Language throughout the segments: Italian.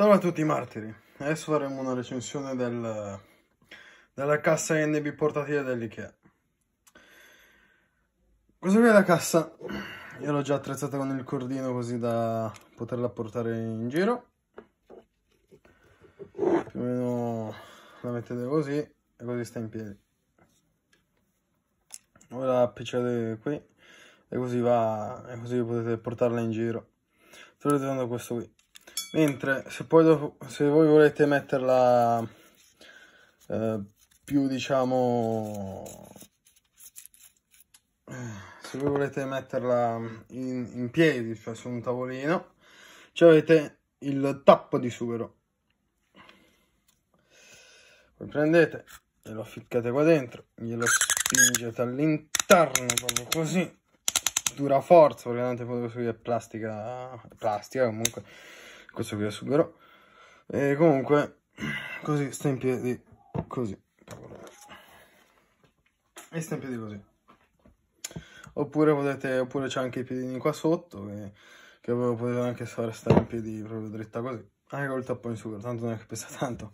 Salve a tutti i martiri, adesso faremo una recensione del, della cassa NB portatile dell'IKEA. Questa qui è la cassa, io l'ho già attrezzata con il cordino così da poterla portare in giro. Più o meno la mettete così e così sta in piedi. Ora appicciate qui e così va e così potete portarla in giro. Sto utilizzando questo qui mentre se poi dopo, se voi volete metterla eh, più diciamo se voi volete metterla in, in piedi cioè su un tavolino ci avete il tappo di sughero poi prendete e lo ficcate qua dentro glielo spingete all'interno proprio così dura forza perché tanto è plastica plastica comunque questo qui è sughero e comunque così sta in piedi così e sta in piedi così oppure potete oppure c'è anche i piedini qua sotto che, che potete anche far stare in piedi proprio dritta così anche col tappone su tanto non è che pesa tanto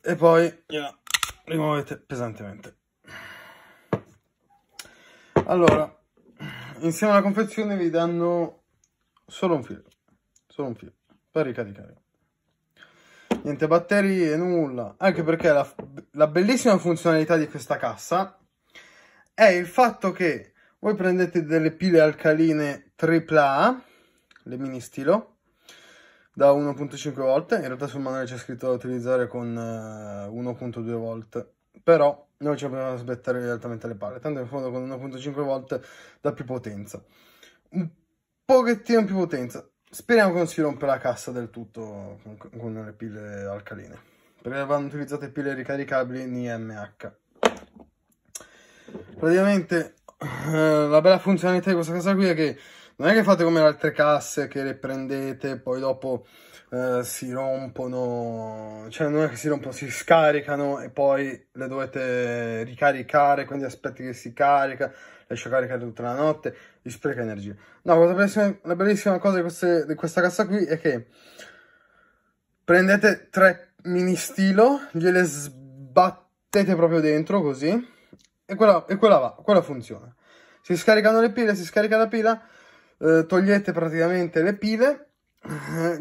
e poi gliela rimuovete pesantemente allora insieme alla confezione vi danno solo un filo solo un filo per ricaricare niente batterie, nulla. Anche perché la, la, bellissima funzionalità di questa cassa è il fatto che voi prendete delle pile alcaline AAA, le mini stilo, da 1.5 volt. In realtà sul manuale c'è scritto da utilizzare con 1.2 eh, volt, però noi ci dobbiamo sbattere altamente le palle, tanto in fondo con 1.5 volt dà più potenza. Un pochettino più potenza, Speriamo che non si rompa la cassa del tutto con, con le pile alcaline, perché vanno utilizzate pile ricaricabili in IMH. Praticamente eh, la bella funzionalità di questa cosa qui è che non è che fate come le altre casse che le prendete poi dopo eh, si rompono cioè non è che si rompono si scaricano e poi le dovete ricaricare quindi aspetti che si carica lascio caricare tutta la notte vi spreca energia no la bellissima, la bellissima cosa di, queste, di questa cassa qui è che prendete tre mini stilo gliele sbattete proprio dentro così e quella, e quella va quella funziona si scaricano le pile si scarica la pila eh, togliete praticamente le pile,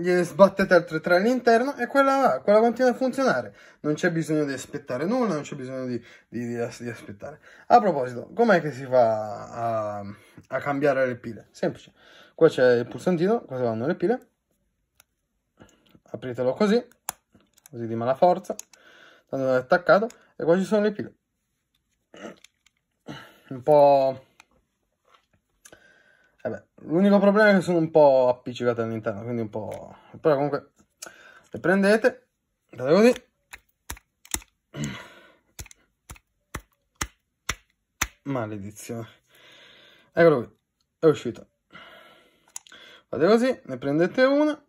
eh, sbattete altre tre all'interno e quella, quella continua a funzionare. Non c'è bisogno di aspettare nulla, non c'è bisogno di, di, di, di aspettare. A proposito, com'è che si fa a, a cambiare le pile? Semplice. Qua c'è il pulsantino, cosa vanno le pile. Apritelo così, così di mala forza, tanto è attaccato, e qua ci sono le pile. Un po' Vabbè, l'unico problema è che sono un po' appiccicate all'interno, quindi un po'... Però comunque le prendete, fate così. Maledizione. Eccolo qui, è uscito. Fate così, ne prendete una.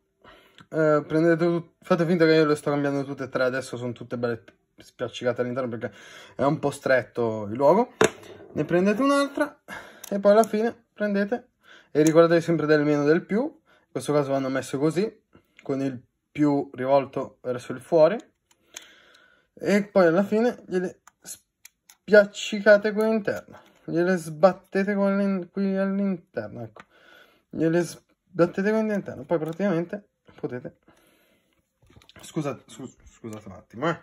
Eh, prendete fate finta che io le sto cambiando tutte e tre adesso, sono tutte belle spiaccicate all'interno perché è un po' stretto il luogo. Ne prendete un'altra e poi alla fine prendete e ricordate sempre del meno del più in questo caso vanno messe così con il più rivolto verso il fuori e poi alla fine gliele spiaccicate qui all'interno gliele sbattete qui all'interno ecco gliele sbattete qui all'interno poi praticamente potete scusate scus scusate un attimo eh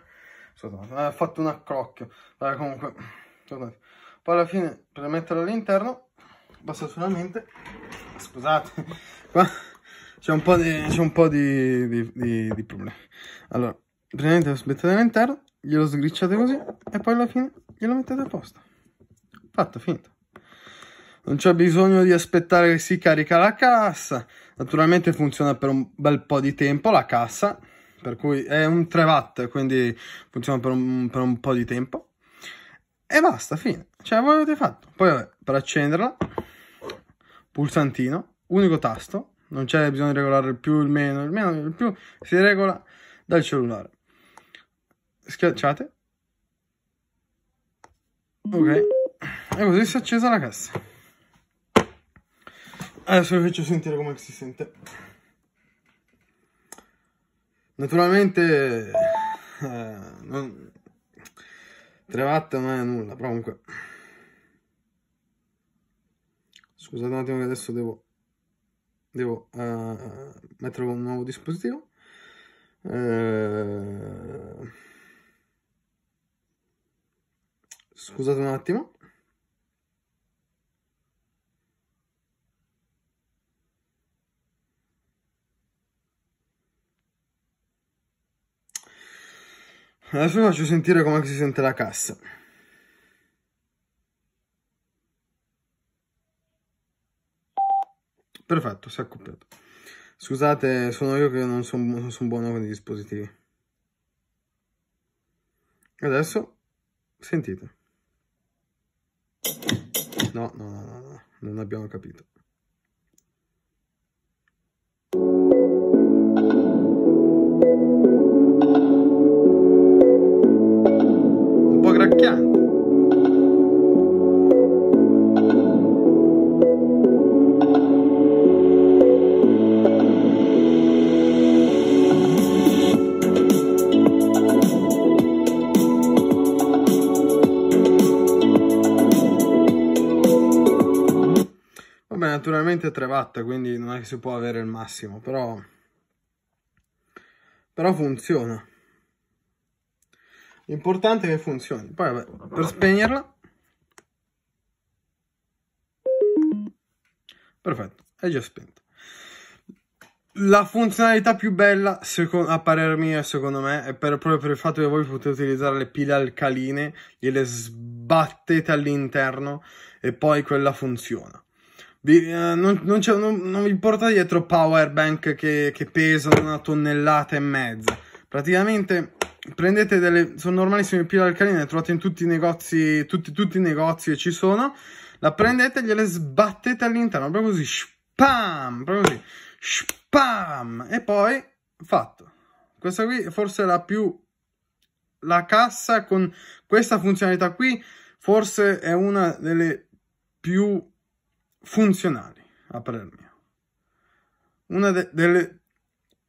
scusate ha eh, fatto un accrocchio allora, comunque poi alla fine per metterlo all'interno basta solamente scusate qua c'è un po' di, un po di, di, di, di problemi allora praticamente lo spezzate all'interno glielo sgricciate così e poi alla fine glielo mettete a posto fatto finito non c'è bisogno di aspettare che si carica la cassa naturalmente funziona per un bel po' di tempo la cassa per cui è un 3 watt quindi funziona per un, per un po' di tempo e basta fine cioè voi avete fatto poi vabbè, per accenderla pulsantino, unico tasto, non c'è bisogno di regolare il più, il meno, il meno, il più, si regola dal cellulare. Schiacciate. Ok. E così si è accesa la cassa. Adesso vi faccio sentire come si sente. Naturalmente... Eh, non... Tre watt non è nulla, però comunque scusate un attimo che adesso devo, devo uh, mettere un nuovo dispositivo uh, scusate un attimo Adesso vi faccio sentire come si sente la cassa. Perfetto, si è accoppiato. Scusate, sono io che non sono son buono con i dispositivi. Adesso sentite. No, no, no, no, no, non abbiamo capito. Un po' gracchiante. Vabbè, naturalmente è 3 watt, quindi non è che si può avere il massimo, però... Però funziona. L'importante è che funzioni. Poi, vabbè, per spegnerla... Perfetto, è già spento. La funzionalità più bella, a parer mio e secondo me, è per, proprio per il fatto che voi potete utilizzare le pile alcaline, gliele sbattete all'interno e poi quella funziona eh, non, non, non, non, vi porta dietro power bank che, che, pesano una tonnellata e mezza. Praticamente prendete delle... sono normalissime pile alcaline, le trovate in tutti i negozi, tutti, tutti i negozi che ci sono. La prendete e gliele sbattete all'interno, proprio così, spam, proprio così, spam. E poi, fatto. Questa qui è forse la più... La cassa con questa funzionalità qui forse è una delle più funzionali, a parer mio. Una de delle,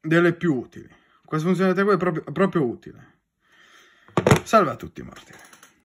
delle, più utili. Questa funzionalità qua è proprio, proprio utile. Salve a tutti, Martire.